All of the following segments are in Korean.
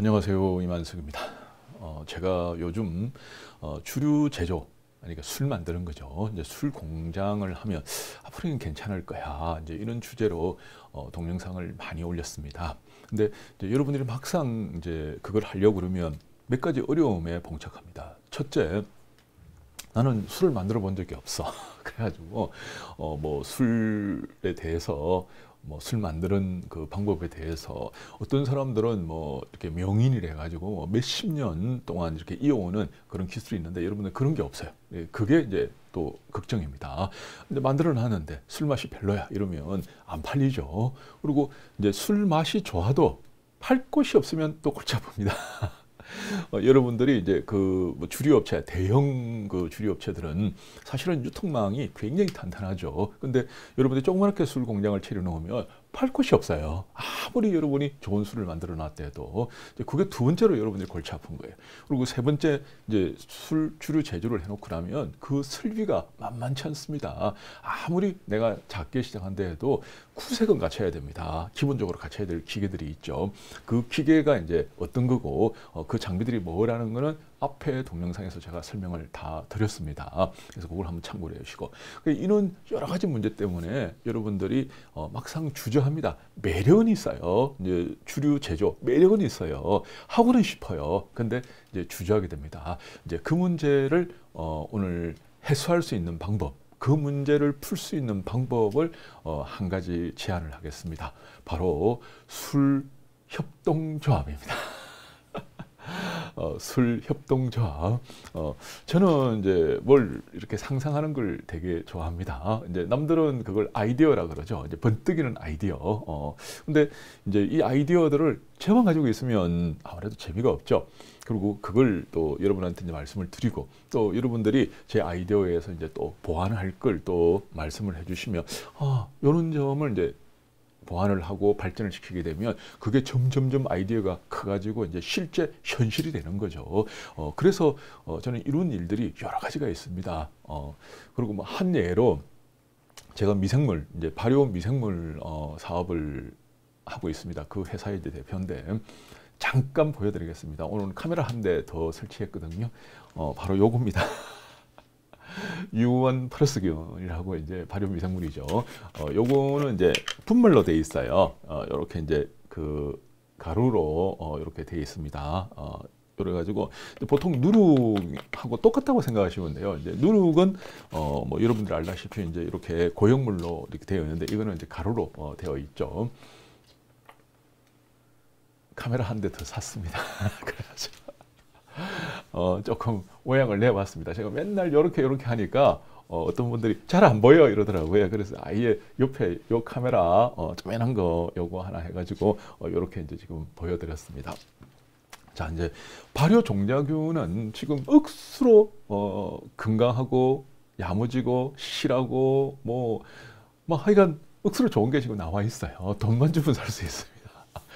안녕하세요 이만석입니다. 어, 제가 요즘 어, 추류 제조 그러니까 술 만드는 거죠. 이제 술 공장을 하면 앞으로는 괜찮을 거야. 이제 이런 주제로 어, 동영상을 많이 올렸습니다. 근데 여러분들이 막상 이제 그걸 하려고 그러면 몇 가지 어려움에 봉착합니다. 첫째, 나는 술을 만들어 본 적이 없어. 그래가지고 어, 뭐 술에 대해서 뭐술 만드는 그 방법에 대해서 어떤 사람들은 뭐 이렇게 명인이래 가지고 뭐 몇십 년 동안 이렇게 이어오는 그런 기술이 있는데 여러분들 그런 게 없어요. 예, 그게 이제 또 걱정입니다. 근데 만들어 놨는데 술 맛이 별로야 이러면 안 팔리죠. 그리고 이제 술 맛이 좋아도 팔 곳이 없으면 또 골치 아픕니다. 어, 여러분들이 이제 그 뭐 주류업체, 대형 그 주류업체들은 사실은 유통망이 굉장히 단단하죠. 근데 여러분들이 조그맣게 술 공장을 차려놓으면 팔 곳이 없어요. 아무리 여러분이 좋은 술을 만들어 놨대도 그게 두 번째로 여러분들이 골치 아픈 거예요. 그리고 세 번째 이제 술 주류 제조를 해놓고 나면 그 설비가 만만치 않습니다. 아무리 내가 작게 시작한데 해도 구색은 갖춰야 됩니다. 기본적으로 갖춰야 될 기계들이 있죠. 그 기계가 이제 어떤 거고 어, 그 장비들이 뭐라는 거는 앞에 동영상에서 제가 설명을 다 드렸습니다. 그래서 그걸 한번 참고해 주시고 그 이런 여러 가지 문제 때문에 여러분들이 어, 막상 주저합니다. 매력은 있어요. 이제 주류 제조 매력은 있어요. 하고는 싶어요. 근데 이제 주저하게 됩니다. 이제 그 문제를 어, 오늘 해소할 수 있는 방법 그 문제를 풀 수 있는 방법을 어, 한 가지 제안을 하겠습니다. 바로 술 협동조합입니다. 어, 술 협동조합. 어, 저는 이제 뭘 이렇게 상상하는 걸 되게 좋아합니다. 어, 이제 남들은 그걸 아이디어라 그러죠. 이제 번뜩이는 아이디어. 어, 근데 이제 이 아이디어들을 저만 가지고 있으면 아무래도 재미가 없죠. 그리고 그걸 또 여러분한테 이제 말씀을 드리고 또 여러분들이 제 아이디어에서 이제 또 보완할 걸 또 말씀을 해주시면 아, 이런 점을 이제 보완을 하고 발전을 시키게 되면 그게 점점점 아이디어가 커가지고 이제 실제 현실이 되는 거죠. 어, 그래서 어, 저는 이런 일들이 여러 가지가 있습니다. 어, 그리고 뭐한 예로 제가 미생물 이제 발효 미생물 어, 사업을 하고 있습니다. 그 회사의 이제 대표인데 잠깐 보여드리겠습니다. 오늘 카메라 한 대 더 설치했거든요. 어, 바로 요겁니다. 유원 프레스균이라고 이제 발효 미생물이죠. 어, 요거는 이제 분말로 돼 있어요. 어, 요렇게 이제 그 가루로 어, 이렇게 돼 있습니다. 어, 그래가지고 보통 누룩하고 똑같다고 생각하시면 돼요. 이제 누룩은 어 뭐 여러분들 알다시피 이제 이렇게 고형물로 이렇게 되어 있는데 이거는 이제 가루로 어 되어 있죠. 카메라 한 대 더 샀습니다. 그래가지고 어, 조금 모양을 내봤습니다. 제가 맨날 이렇게 이렇게 하니까 어, 어떤 분들이 잘 안 보여 이러더라고요. 그래서 아예 옆에 요 카메라 어, 조그만한 거 요거 하나 해가지고 이렇게 어, 이제 지금 보여드렸습니다. 자 이제 발효 종자균은 지금 억수로 어, 건강하고 야무지고 실하고 뭐뭐 하여간 억수로 좋은 게 지금 나와 있어요. 돈만 주면 살 수 있습니다.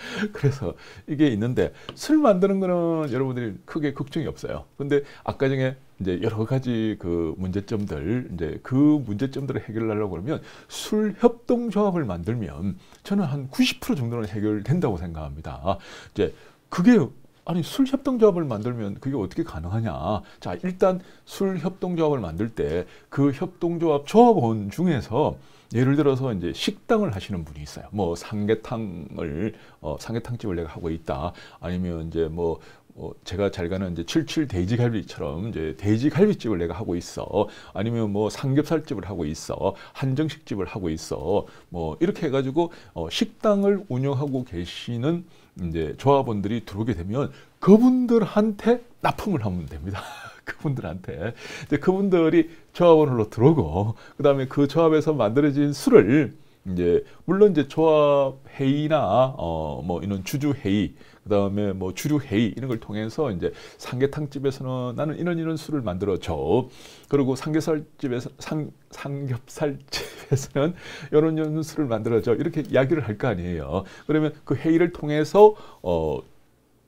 그래서 이게 있는데 술 만드는 거는 여러분들이 크게 걱정이 없어요. 근데 아까 전에 이제 여러 가지 그 문제점들 이제 그 문제점들을 해결하려고 그러면 술 협동조합을 만들면 저는 한 90% 정도는 해결된다고 생각합니다. 이제 그게 아니 술 협동조합을 만들면 그게 어떻게 가능하냐 자 일단 술 협동조합을 만들 때 그 협동조합 조합원 중에서 예를 들어서 이제 식당을 하시는 분이 있어요. 뭐 삼계탕을 어, 삼계탕집을 내가 하고 있다. 아니면 이제 뭐 어, 제가 잘 가는 이제 칠칠 돼지갈비처럼 이제 돼지갈비집을 내가 하고 있어. 아니면 뭐 삼겹살집을 하고 있어. 한정식집을 하고 있어. 뭐 이렇게 해가지고 어, 식당을 운영하고 계시는 이제 조합원들이 들어오게 되면 그분들한테 납품을 하면 됩니다. 그분들한테 이제 그분들이 조합원으로 들어오고 그다음에 그 조합에서 만들어진 술을, 이제 물론 이제 조합 회의나 어 뭐 이런 주주 회의 그다음에 뭐 주류 회의 이런 걸 통해서 이제 삼계탕 집에서는 나는 이런 이런 술을 만들어 줘. 그리고 삼계살 집에서 삼 삼겹살 집에서는 이런 이런 술을 만들어 줘. 이렇게 이야기를 할 거 아니에요. 그러면 그 회의를 통해서 어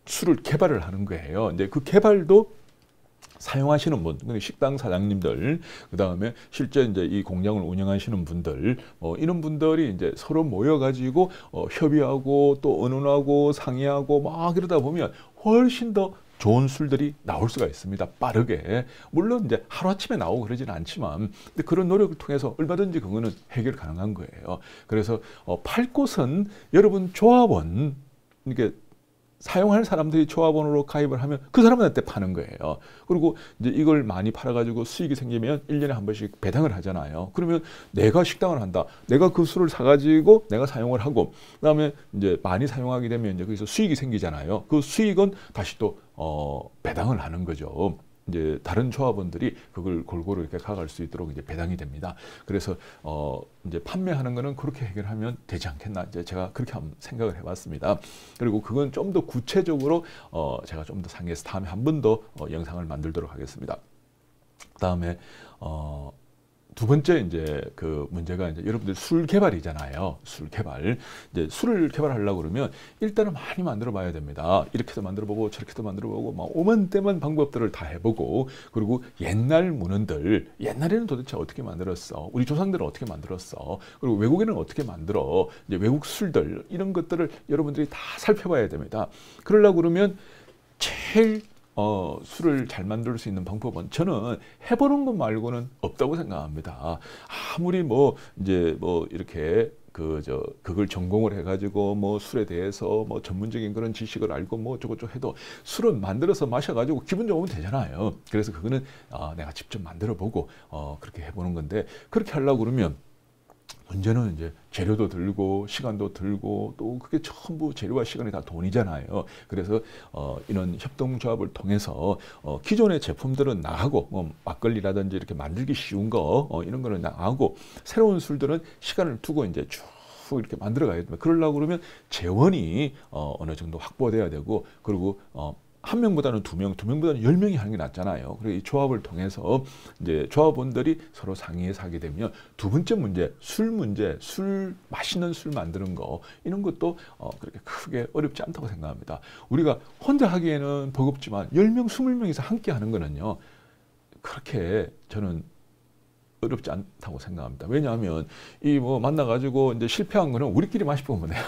술을 개발을 하는 거예요. 이제 그 개발도 사용하시는 분, 그러니까 식당 사장님들, 그 다음에 실제 이제 이 공장을 운영하시는 분들, 뭐 이런 분들이 이제 서로 모여가지고 어, 협의하고 또 의논하고 상의하고 막 이러다 보면 훨씬 더 좋은 술들이 나올 수가 있습니다. 빠르게. 물론 이제 하루아침에 나오고 그러지는 않지만 근데 그런 노력을 통해서 얼마든지 그거는 해결 가능한 거예요. 그래서 어, 팔 곳은 여러분 조합원 이게 사용할 사람들이 조합원으로 가입을 하면 그 사람한테 파는 거예요. 그리고 이제 이걸 많이 팔아가지고 수익이 생기면 1년에 한 번씩 배당을 하잖아요. 그러면 내가 식당을 한다. 내가 그 술을 사가지고 내가 사용을 하고, 그 다음에 이제 많이 사용하게 되면 이제 거기서 수익이 생기잖아요. 그 수익은 다시 또, 어, 배당을 하는 거죠. 이제 다른 조합원들이 그걸 골고루 이렇게 가갈 수 있도록 이제 배당이 됩니다. 그래서 어 이제 판매하는 거는 그렇게 해결하면 되지 않겠나 이제 제가 그렇게 한번 생각을 해봤습니다. 그리고 그건 좀 더 구체적으로 어 제가 좀 더 상의해서 다음에 한 번더어 영상을 만들도록 하겠습니다. 그 다음에 어두 번째 이제 그 문제가 이제 여러분들 술 개발이잖아요. 술 개발. 이제 술을 개발하려고 그러면 일단은 많이 만들어 봐야 됩니다. 이렇게도 만들어 보고 저렇게도 만들어 보고 막 오만 때만 방법들을 다 해보고 그리고 옛날 문헌들 옛날에는 도대체 어떻게 만들었어? 우리 조상들은 어떻게 만들었어? 그리고 외국에는 어떻게 만들어? 이제 외국 술들 이런 것들을 여러분들이 다 살펴봐야 됩니다. 그러려고 그러면 제일 어, 술을 잘 만들 수 있는 방법은 저는 해보는 것 말고는 없다고 생각합니다. 아무리 뭐 이제 뭐 이렇게 그 저 그걸 전공을 해가지고 뭐 술에 대해서 뭐 전문적인 그런 지식을 알고 뭐 저것저것 해도 술은 만들어서 마셔가지고 기분 좋으면 되잖아요. 그래서 그거는 아, 내가 직접 만들어보고 어, 그렇게 해보는 건데 그렇게 하려고 그러면 문제는 이제 재료도 들고 시간도 들고 또 그게 전부 재료와 시간이 다 돈이잖아요. 그래서 어, 이런 협동조합을 통해서 어, 기존의 제품들은 나하고뭐 막걸리라든지 이렇게 만들기 쉬운 거 어, 이런 거는 나하고 새로운 술들은 시간을 두고 이제 쭉 이렇게 만들어 가야 됩니다. 그러려고 그러면 재원이 어, 어느 정도 확보돼야 되고 그리고 어, 한 명보다는 두 명, 두 명보다는 열 명이 하는 게 낫잖아요. 그래서 이 조합을 통해서 이제 조합원들이 서로 상의해서 게 되면 두 번째 문제, 술 문제, 술 맛있는 술 만드는 거 이런 것도 어, 그렇게 크게 어렵지 않다고 생각합니다. 우리가 혼자 하기에는 버겁지만 열 명, 스물 명 이상 함께 하는 거는요. 그렇게 저는 어렵지 않다고 생각합니다. 왜냐하면 이 뭐 만나가지고 이제 실패한 거는 우리끼리만 싶으면 돼요.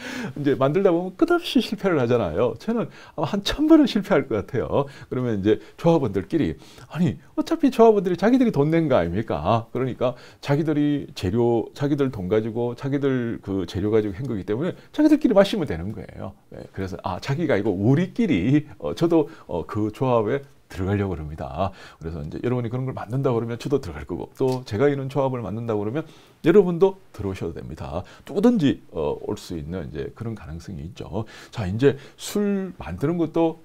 이제 만들다 보면 끝없이 실패를 하잖아요. 저는 아마 한천 번은 실패할 것 같아요. 그러면 이제 조합원들끼리 아니 어차피 조합원들이 자기들이 돈 낸 거 아닙니까? 아, 그러니까 자기들이 재료, 자기들 돈 가지고 자기들 그 재료 가지고 한 거기 때문에 자기들끼리 마시면 되는 거예요. 네, 그래서 아 자기가 이거 우리끼리 어, 저도 어, 그 조합에 들어가려고 합니다. 그래서 이제 여러분이 그런 걸 만든다 그러면 저도 들어갈 거고 또 제가 이런 조합을 만든다 그러면 여러분도 들어오셔도 됩니다. 누구든지 어, 올 수 있는 이제 그런 가능성이 있죠. 자, 이제 술 만드는 것도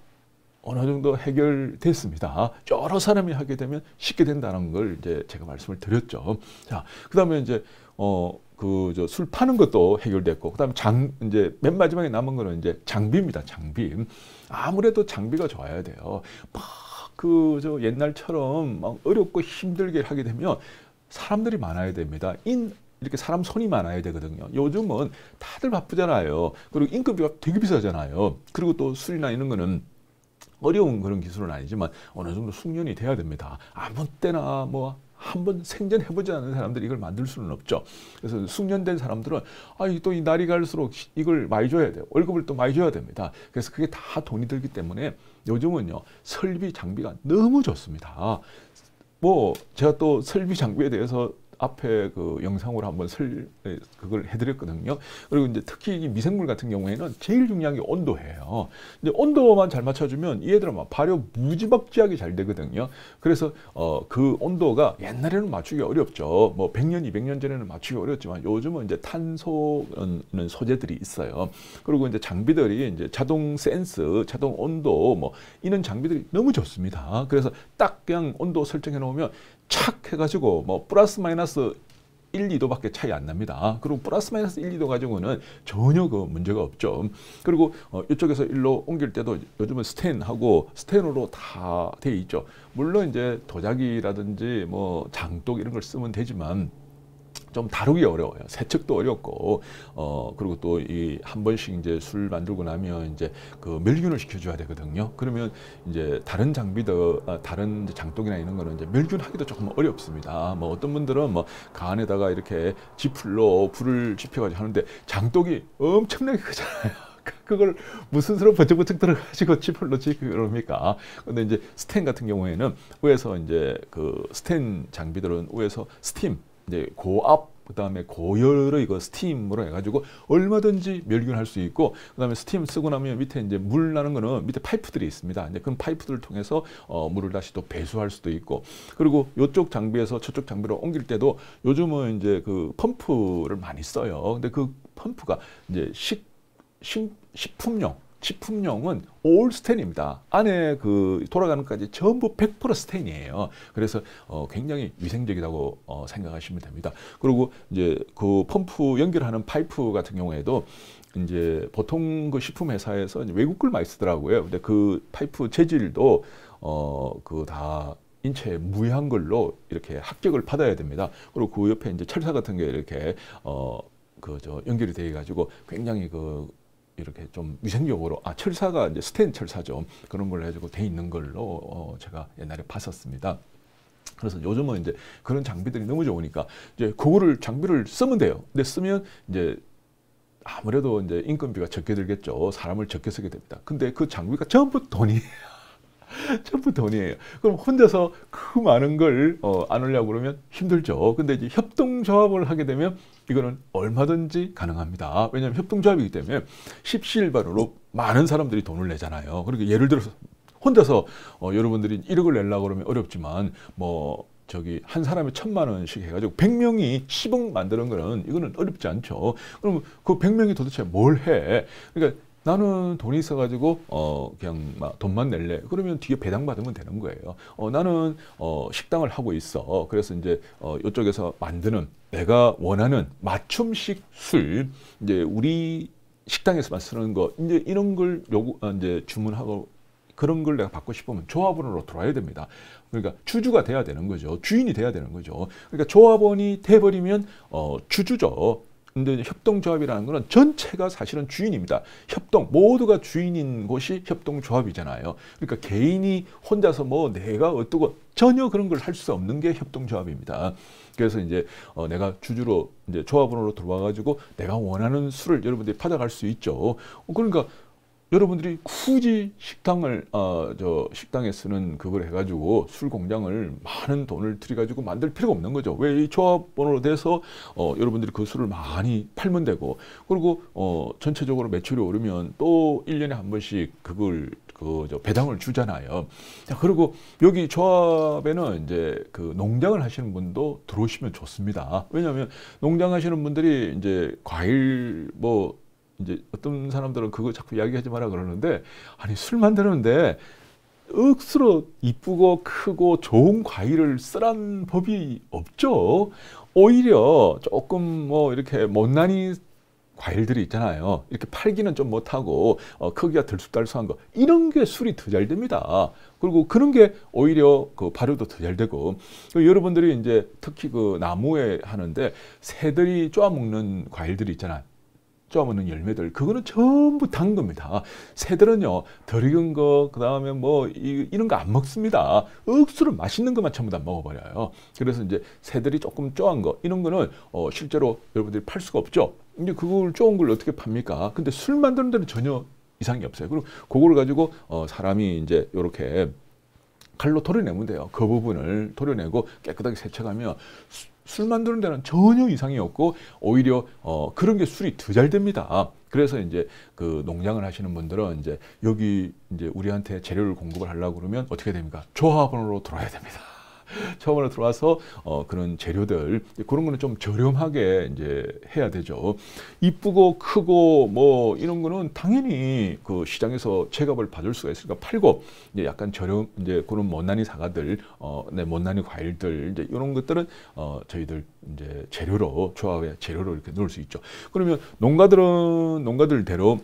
어느 정도 해결됐습니다. 여러 사람이 하게 되면 쉽게 된다는 걸 이제 제가 말씀을 드렸죠. 자, 그다음에 이제 어 그 저 술 파는 것도 해결됐고 그다음에 장 이제 맨 마지막에 남은 거는 이제 장비입니다. 장비. 아무래도 장비가 좋아야 돼요. 막 그 저 옛날처럼 막 어렵고 힘들게 하게 되면 사람들이 많아야 됩니다. 인 이렇게 사람 손이 많아야 되거든요. 요즘은 다들 바쁘잖아요. 그리고 인건비가 되게 비싸잖아요. 그리고 또 술이나 이런 거는 어려운 그런 기술은 아니지만 어느 정도 숙련이 돼야 됩니다. 아무 때나 뭐 한번 생전 해보지 않은 사람들이 이걸 만들 수는 없죠. 그래서 숙련된 사람들은 아, 또이 날이 갈수록 이걸 많이 줘야 돼요. 월급을 또 많이 줘야 됩니다. 그래서 그게 다 돈이 들기 때문에 요즘은요 설비 장비가 너무 좋습니다. 뭐 제가 또 설비 장비에 대해서 앞에 그 영상으로 한번 설 네, 그걸 해드렸거든요. 그리고 이제 특히 미생물 같은 경우에는 제일 중요한 게 온도예요. 근데 온도만 잘 맞춰주면 얘들은 막 발효 무지막지하게 잘 되거든요. 그래서 어, 그 온도가 옛날에는 맞추기 어렵죠. 뭐 100년, 200년 전에는 맞추기 어렵지만 요즘은 이제 탄소는 소재들이 있어요. 그리고 이제 장비들이 이제 자동 센스, 자동 온도 뭐 이런 장비들이 너무 좋습니다. 그래서 딱 그냥 온도 설정해 놓으면 착 해가지고 뭐 플러스 마이너스 1, 2도밖에 차이 안 납니다. 아, 그리고 플러스 마이너스 1, 2도 가지고는 전혀 그 문제가 없죠. 그리고 어, 이쪽에서 1로 옮길 때도 요즘은 스텐하고 스텐으로 다 돼 있죠. 물론 이제 도자기라든지 뭐 장독 이런 걸 쓰면 되지만 좀 다루기 어려워요. 세척도 어렵고, 어, 그리고 또 이 한 번씩 이제 술 만들고 나면 이제 그 멸균을 시켜줘야 되거든요. 그러면 이제 다른 장비도, 아, 다른 장독이나 이런 거는 이제 멸균하기도 조금 어렵습니다. 뭐 어떤 분들은 뭐 간에다가 이렇게 지풀로 불을 지펴가지고 하는데 장독이 엄청나게 크잖아요. 그, 그걸 무슨 수로 번쩍번쩍 들어가지고 지퍼로 지 그럽니까? 근데 이제 스텐 같은 경우에는 위에서 이제 그 스텐 장비들은 위에서 스팀 이제 고압 그다음에 고열의 이거 스팀으로 해가지고 얼마든지 멸균할 수 있고 그다음에 스팀 쓰고 나면 밑에 이제 물 나는 거는 밑에 파이프들이 있습니다. 이제 그 파이프들을 통해서 어, 물을 다시 또 배수할 수도 있고 그리고 이쪽 장비에서 저쪽 장비로 옮길 때도 요즘은 이제 그 펌프를 많이 써요. 근데 그 펌프가 이제 식, 식 식품용 식품용은 올 스텐입니다. 안에 그 돌아가는까지 전부 100% 스텐이에요. 그래서 어 굉장히 위생적이라고 어 생각하시면 됩니다. 그리고 이제 그 펌프 연결하는 파이프 같은 경우에도 이제 보통 그 식품 회사에서 외국 걸 많이 쓰더라고요. 근데 그 파이프 재질도 어 그 다 인체 무해한 걸로 이렇게 합격을 받아야 됩니다. 그리고 그 옆에 이제 철사 같은 게 이렇게 어 그 저 연결이 돼 가지고 굉장히 그 이렇게 좀 위생적으로 아 철사가 이제 스텐 철사죠 그런 걸로 해주고 돼 있는 걸로 어, 제가 옛날에 봤었습니다. 그래서 요즘은 이제 그런 장비들이 너무 좋으니까 이제 그거를 장비를 쓰면 돼요. 근데 쓰면 이제 아무래도 이제 인건비가 적게 들겠죠. 사람을 적게 쓰게 됩니다. 근데 그 장비가 전부 돈이에요. 전부 돈이에요. 그럼 혼자서 그 많은 걸안 어, 올려고 그러면 힘들죠. 근데 이제 협동조합을 하게 되면 이거는 얼마든지 가능합니다. 왜냐하면 협동조합이기 때문에 십시일반으로 많은 사람들이 돈을 내잖아요. 그러니 예를 들어서 혼자서 어, 여러분들이 1억을 내려고 그러면 어렵지만 뭐 저기 한 사람이 천만 원씩 해가지고 백명이십억 만드는 거는 이거는 어렵지 않죠. 그럼 그 백명이 도대체 뭘 해? 그러니까 나는 돈이 있어가지고 어 그냥 막 돈만 낼래. 그러면 뒤에 배당 받으면 되는 거예요. 어 나는 어 식당을 하고 있어. 그래서 이제 어 이쪽에서 만드는 내가 원하는 맞춤식 술 이제 우리 식당에서만 쓰는 거 이제 이런 걸 요구 아, 이제 주문하고 그런 걸 내가 받고 싶으면 조합원으로 들어와야 됩니다. 그러니까 주주가 돼야 되는 거죠. 주인이 돼야 되는 거죠. 그러니까 조합원이 돼버리면 어, 주주죠. 근데 협동조합이라는 것은 전체가 사실은 주인입니다. 협동 모두가 주인인 곳이 협동조합이잖아요. 그러니까 개인이 혼자서 뭐 내가 어떠고 전혀 그런 걸 할 수 없는 게 협동조합입니다. 그래서 이제 어 내가 주주로 이제 조합원으로 들어와 가지고 내가 원하는 수를 여러분들이 받아갈 수 있죠. 어, 그러니까 여러분들이 굳이 식당을 어, 저 식당에 쓰는 그걸 해가지고 술 공장을 많은 돈을 들여가지고 만들 필요가 없는 거죠. 왜 이 조합번호로 돼서 어, 여러분들이 그 술을 많이 팔면 되고 그리고 어, 전체적으로 매출이 오르면 또 일년에한 번씩 그걸 그저 배당을 주잖아요. 자, 그리고 여기 조합에는 이제 그 농장을 하시는 분도 들어오시면 좋습니다. 왜냐하면 농장 하시는 분들이 이제 과일 뭐 이제 어떤 사람들은 그거 자꾸 이야기하지 마라 그러는데 아니 술 만드는데 억수로 이쁘고 크고 좋은 과일을 쓰란 법이 없죠. 오히려 조금 뭐 이렇게 못난이 과일들이 있잖아요. 이렇게 팔기는 좀 못하고 어, 크기가 들쑥달쑥한 거 이런 게 술이 더 잘 됩니다. 그리고 그런 게 오히려 그 발효도 더 잘 되고 그 여러분들이 이제 특히 그 나무에 하는데 새들이 쪼아먹는 과일들이 있잖아요. 쪼아먹는 열매들 그거는 전부 단 겁니다. 새들은요 덜 익은 거 그다음에 뭐 이, 이런거 안 먹습니다. 억수로 맛있는 것만 전부 다 먹어버려요. 그래서 이제 새들이 조금 쪼한 거 이런 거는 어, 실제로 여러분들이 팔 수가 없죠. 이제 그걸 쪼은 걸 어떻게 팝니까? 근데 술 만드는 데는 전혀 이상이 없어요. 그리고 그걸 가지고 어, 사람이 이제 이렇게 칼로 토려내면 돼요. 그 부분을 토려내고 깨끗하게 세척하면 술 만드는 데는 전혀 이상이 없고 오히려 어, 그런 게 술이 더 잘 됩니다. 그래서 이제 그 농장을 하시는 분들은 이제 여기 이제 우리한테 재료를 공급을 하려고 그러면 어떻게 됩니까? 조합원으로 들어와야 됩니다. 처음으로 들어와서 어, 그런 재료들 그런 거는 좀 저렴하게 이제 해야 되죠. 이쁘고 크고 뭐 이런 거는 당연히 그 시장에서 체감을 받을 수가 있으니까 팔고 이제 약간 저렴 이제 그런 못난이 사과들, 어, 네, 못난이 과일들 이제 이런 것들은 어, 저희들 이제 재료로 조합에 재료로 이렇게 넣을 수 있죠. 그러면 농가들은 농가들대로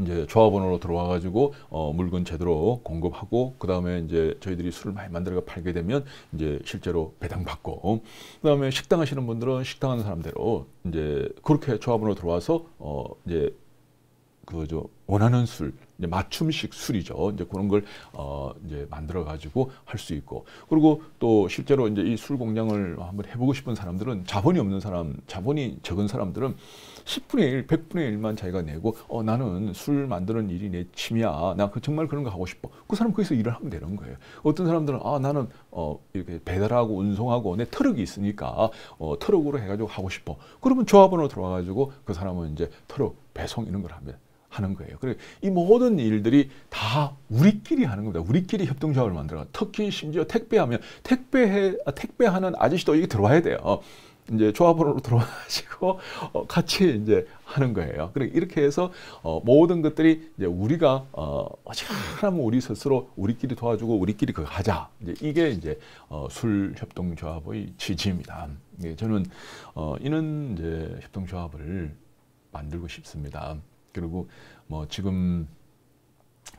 이제 조합원으로 들어와 가지고 어, 물건 제대로 공급하고 그 다음에 이제 저희들이 술을 많이 만들어 팔게 되면 이제 실제로 배당받고 어, 그 다음에 식당 하시는 분들은 식당 하는 사람대로 이제 그렇게 조합원으로 들어와서 어 이제 그저 원하는 술 이제 맞춤식 술이죠. 이제 그런 걸 어, 이제 만들어 가지고 할 수 있고 그리고 또 실제로 이제 이 술 공장을 한번 해보고 싶은 사람들은 자본이 없는 사람, 자본이 적은 사람들은 10분의 1, 100분의 1만 자기가 내고 어 나는 술 만드는 일이 내 취미야. 나 그 정말 그런 거 하고 싶어. 그 사람 거기서 일을 하면 되는 거예요. 어떤 사람들은 아 나는 어 이렇게 배달하고 운송하고 내 트럭이 있으니까 어 트럭으로 해가지고 하고 싶어. 그러면 조합원으로 들어와가지고 그 사람은 이제 트럭 배송 이런 걸 하면 하는 거예요. 그래이 모든 일들이 다 우리끼리 하는 겁니다. 우리끼리 협동조합을 만들어. 특히 심지어 택배하면 택배해 아, 택배하는 아저씨도 이게 들어와야 돼요. 이제 조합원으로 들어가시고 어, 같이 이제 하는 거예요. 그래 그러니까 이렇게 해서 어, 모든 것들이 이제 우리가 어, 어지간 우리 스스로 우리끼리 도와주고 우리끼리 그 하자. 이제 이게 이제 어, 술 협동조합의 취지입니다. 예, 저는 어, 이런 이제 협동조합을 만들고 싶습니다. 그리고 뭐 지금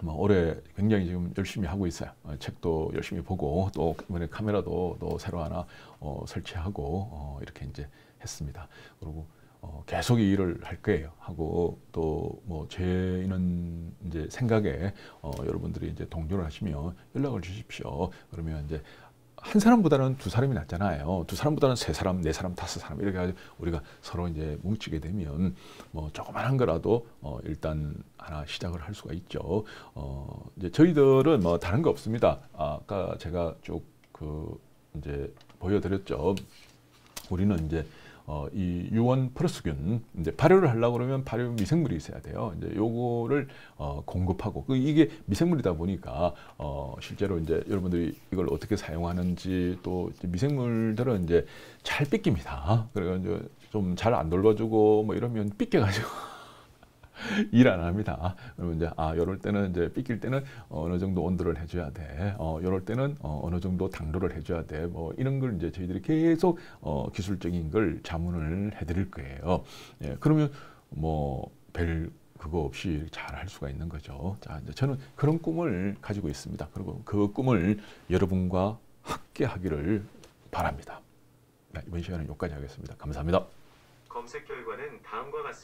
뭐 올해 굉장히 지금 열심히 하고 있어요. 어, 책도 열심히 보고 또 이번에 카메라도 또 새로 하나 어, 설치하고 어, 이렇게 이제 했습니다. 그리고 어, 계속 이 일을 할 거예요. 하고 또 뭐제 있는 이제 생각에 어, 여러분들이 이제 동조를 하시면 연락을 주십시오. 그러면 이제 한 사람보다는 두 사람이 낫잖아요. 두 사람보다는 세 사람, 네 사람, 다섯 사람 이렇게 해가지고 우리가 서로 이제 뭉치게 되면 뭐 조그만한 거라도 어 일단 하나 시작을 할 수가 있죠. 어 이제 저희들은 뭐 다른 거 없습니다. 아까 제가 쭉 그 이제 보여드렸죠. 우리는 이제 어, 이 유원 프러스균 이제 발효를 하려고 그러면 발효 미생물이 있어야 돼요. 이제 요거를 어, 공급하고 그 이게 미생물이다 보니까 어, 실제로 이제 여러분들이 이걸 어떻게 사용하는지 또 미생물들은 이제 잘 뺏깁니다. 그래가지제좀 잘 안 돌봐주고 뭐 이러면 삐껴가지고 일안 합니다. 그러면 이제 아 이럴 때는 이제 삐낄 때는 어, 어느 정도 온도를 해줘야 돼. 어 이럴 때는 어, 느 정도 당도를 해줘야 돼. 뭐 이런 걸 이제 저희들이 계속 어, 기술적인 걸 자문을 해드릴 거예요. 예, 그러면 뭐별 그거 없이 잘 할 수가 있는 거죠. 자, 이제 저는 그런 꿈을 가지고 있습니다. 그리고 그 꿈을 여러분과 함께하기를 바랍니다. 네, 이번 시간은 여기까지 하겠습니다. 감사합니다. 검색 결과는 다음과 같습니다.